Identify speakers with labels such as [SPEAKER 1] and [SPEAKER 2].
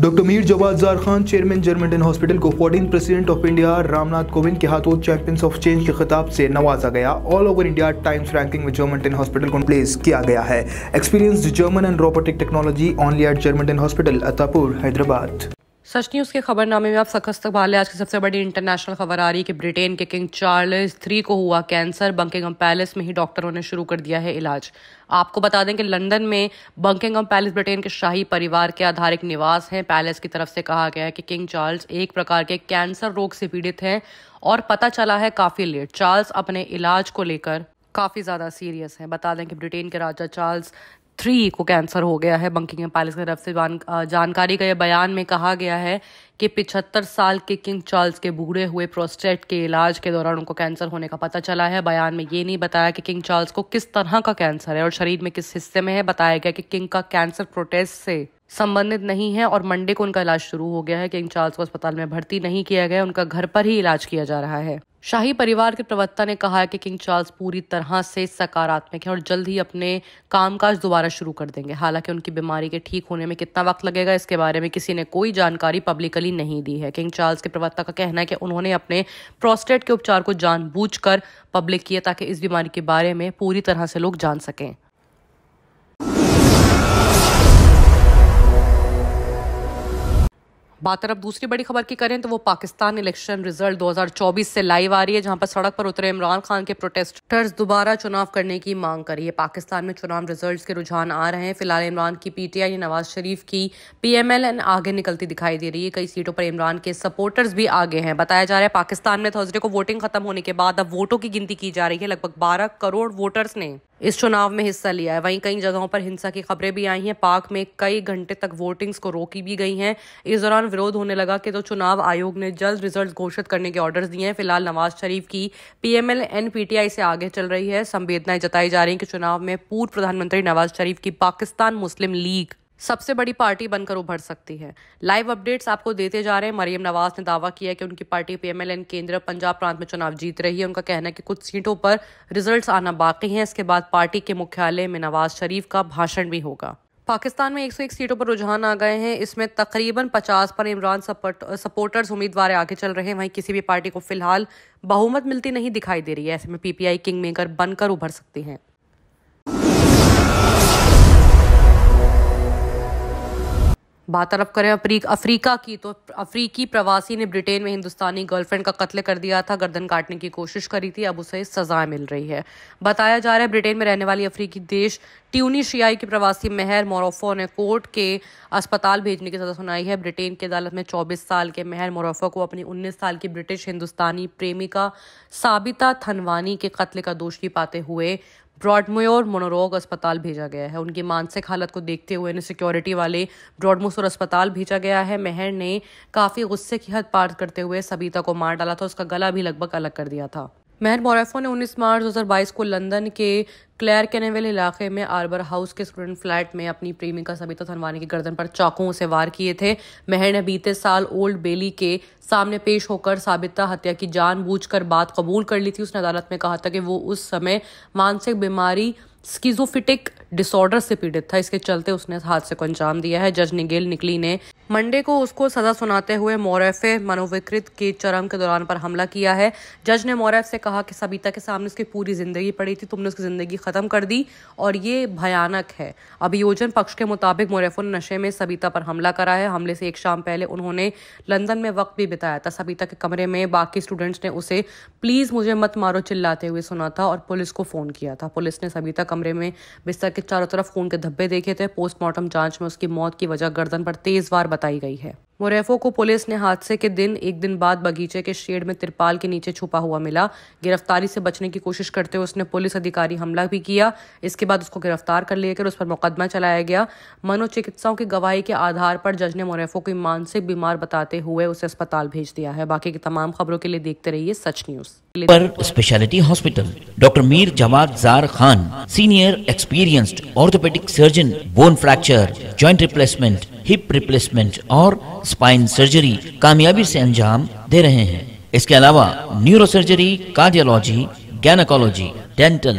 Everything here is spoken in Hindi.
[SPEAKER 1] doctor Mir Jawad Zar Khan chairman Germanten hospital को fourteen president of India Ramnath Kovind के हाथों चैंपियंस ऑफ चेंज के खिताब से नवाजा गया all over India Times ranking में जर्मेंटन हॉस्पिटल को प्लेस किया गया है experience German and robotic technology only at Germanten hospital Attapur Hyderabad Sach news के खबरनामे में आप सख्त इस्तेबाल आज की सबसे बड़ी इंटरनेशनल खबर आ रही है कि ब्रिटेन के किंग चार्ल्स थ्री को हुआ कैंसर बंकिंगम पैलेस में ही डॉक्टरों ने शुरू कर दिया है इलाज आपको बता दें कि लंदन में बंकिंगम पैलेस ब्रिटेन के शाही परिवार के आधारित निवास हैं पैलेस की तरफ से कहा गया है कि किंग चार्ल्स एक प्रकार के कैंसर रोग से पीड़ित हैं और पता चला है काफ़ी लेट चार्ल्स अपने इलाज को लेकर काफ़ी ज़्यादा सीरियस हैं बता दें कि ब्रिटेन के राजा चार्ल्स थ्री को कैंसर हो गया है बंकिंग पैलेस की तरफ से जान, जानकारी का यह बयान में कहा गया है कि पिछहत्तर साल के किंग चार्ल्स के बूढ़े हुए प्रोस्टेट के इलाज के दौरान उनको कैंसर होने का पता चला है बयान में ये नहीं बताया कि किंग चार्ल्स को किस तरह का कैंसर है और शरीर में किस हिस्से में है बताया गया कि किंग का कैंसर प्रोटेस्ट से संबंधित नहीं है और मंडे को उनका इलाज शुरू हो गया है किंग चार्ल्स को अस्पताल में भर्ती नहीं किया गया उनका घर पर ही इलाज किया जा रहा है शाही परिवार के प्रवक्ता ने कहा है कि किंग चार्ल्स पूरी तरह से सकारात्मक हैं और जल्द ही अपने कामकाज दोबारा शुरू कर देंगे हालांकि उनकी बीमारी के ठीक होने में कितना वक्त लगेगा इसके बारे में किसी ने कोई जानकारी पब्लिकली नहीं दी है किंग चार्ल्स के प्रवक्ता का कहना है कि उन्होंने अपने प्रोस्टेट के उपचार को जानबूझ पब्लिक किया ताकि इस बीमारी के बारे में पूरी तरह से लोग जान सकें बात अब दूसरी बड़ी खबर की करें तो वो पाकिस्तान इलेक्शन रिजल्ट 2024 से लाइव आ रही है जहां पर सड़क पर उतरे इमरान खान के प्रोटेस्टर्स दोबारा चुनाव करने की मांग कर रही है पाकिस्तान में चुनाव रिजल्ट्स के रुझान आ रहे हैं फिलहाल इमरान की पीटीआई नवाज शरीफ की पीएमएलएन आगे निकलती दिखाई दे रही है कई सीटों पर इमरान के सपोर्टर्स भी आगे हैं बताया जा रहा है पाकिस्तान में थर्सडे को वोटिंग खत्म होने के बाद अब वोटों की गिनती की जा रही है लगभग बारह करोड़ वोटर्स ने इस चुनाव में हिस्सा लिया है वहीं कई जगहों पर हिंसा की खबरें भी आई हैं पाक में कई घंटे तक वोटिंग्स को रोकी भी गई हैं इस दौरान विरोध होने लगा कि तो चुनाव आयोग ने जल्द रिजल्ट घोषित करने के ऑर्डर्स दिए हैं फिलहाल नवाज शरीफ की पीएमएल एनपीटीआई से आगे चल रही है संवेदनाएं जताई जा रही हैं कि चुनाव में पूर्व प्रधानमंत्री नवाज शरीफ की पाकिस्तान मुस्लिम लीग सबसे बड़ी पार्टी बनकर उभर सकती है लाइव अपडेट्स आपको देते जा रहे हैं मरियम नवाज ने दावा किया है कि उनकी पार्टी पीएमएलएन केंद्र पंजाब प्रांत में चुनाव जीत रही है उनका कहना है कि कुछ सीटों पर रिजल्ट्स आना बाकी हैं इसके बाद पार्टी के मुख्यालय में नवाज शरीफ का भाषण भी होगा पाकिस्तान में 101 सीटों पर रुझान आ गए हैं इसमें तकरीबन 50 पर इमरान सपोर्टर्स उम्मीदवार आगे चल रहे हैं वहीं किसी भी पार्टी को फिलहाल बहुमत मिलती नहीं दिखाई दे रही है ऐसे में पीपीआई किंग मेकर बनकर उभर सकती हैं बात तरफ करें अफ्रीक अफ्रीका की तो अफ्रीकी प्रवासी ने ब्रिटेन में हिंदुस्तानी गर्लफ्रेंड का कत्ल कर दिया था गर्दन काटने की कोशिश करी थी अब उसे सजा मिल रही है बताया जा रहा है ब्रिटेन में रहने वाली अफ्रीकी देश ट्यूनिशियाई की प्रवासी मेहर मोरफो ने कोर्ट के अस्पताल भेजने की सजा सुनाई है ब्रिटेन की अदालत में चौबीस साल के मेहर मोरफो को अपनी उन्नीस साल की ब्रिटिश हिंदुस्तानी प्रेमिका साबिता थनवानी के कत्ल का दोषी पाते हुए ब्रॉडमोर मनोरोग अस्पताल भेजा गया है उनकी मानसिक हालत को देखते हुए इन्हें सिक्योरिटी वाले ब्रॉडमोसोर अस्पताल भेजा गया है मेहर ने काफ़ी गुस्से की हद पार करते हुए सबिता को मार डाला था उसका गला भी लगभग अलग कर दिया था महर मोरफो ने 19 मार्च 2022 को लंदन के क्लेयर कैनेवेल इलाके में आर्बर हाउस के स्टूडेंट फ्लैट में अपनी प्रेमिका सबिता थनवानी की गर्दन पर चाकुओं से वार किए थे महर ने बीते साल ओल्ड बेली के सामने पेश होकर साबिता हत्या की जानबूझकर बात कबूल कर ली थी उसने अदालत में कहा था कि वो उस समय मानसिक बीमारी स्कीजोफिटिक डिसऑर्डर से पीड़ित था इसके चलते उसने इस हादसे को अंजाम दिया है जज निगेल निकली ने मंडे को उसको सजा सुनाते हुए मोरफे मनोविकृत के चरम के दौरान पर हमला किया है जज ने मोरफ से कहा कि सबिता के सामने उसकी पूरी जिंदगी पड़ी थी तुमने उसकी जिंदगी खत्म कर दी और ये भयानक है अभियोजन पक्ष के मुताबिक मोरफो ने नशे में सबिता पर हमला करा है हमले से एक शाम पहले उन्होंने लंदन में वक्त भी बिताया था सबिता के कमरे में बाकी स्टूडेंट्स ने उसे प्लीज मुझे मत मारो चिल्लाते हुए सुना था और पुलिस को फोन किया था पुलिस ने सबिता कमरे में बिस्तर के चारों तरफ खून के धब्बे देखे थे पोस्टमार्टम जांच में उसकी मौत की वजह गर्दन पर तेज वार बताई गई है मोरेफो को पुलिस ने हादसे के दिन एक दिन बाद बगीचे के शेड में तिरपाल के नीचे छुपा हुआ मिला गिरफ्तारी से बचने की कोशिश करते हुए उसने पुलिस अधिकारी हमला भी किया इसके बाद उसको गिरफ्तार कर लिया उस पर मुकदमा चलाया गया मनोचिकित्सकों की गवाही के आधार पर जज ने मोरेफो को मानसिक बीमार बताते हुए उसे अस्पताल भेज दिया है बाकी की तमाम खबरों के लिए देखते रहिए सच न्यूज पर
[SPEAKER 2] speciality hospital doctor Mir Jamat Zar Khan senior experienced orthopaedic surgeon bone fracture joint replacement hip replacement और स्पाइन सर्जरी कामयाबी से अंजाम दे रहे हैं इसके अलावा neuro surgery cardiology gynaecology dental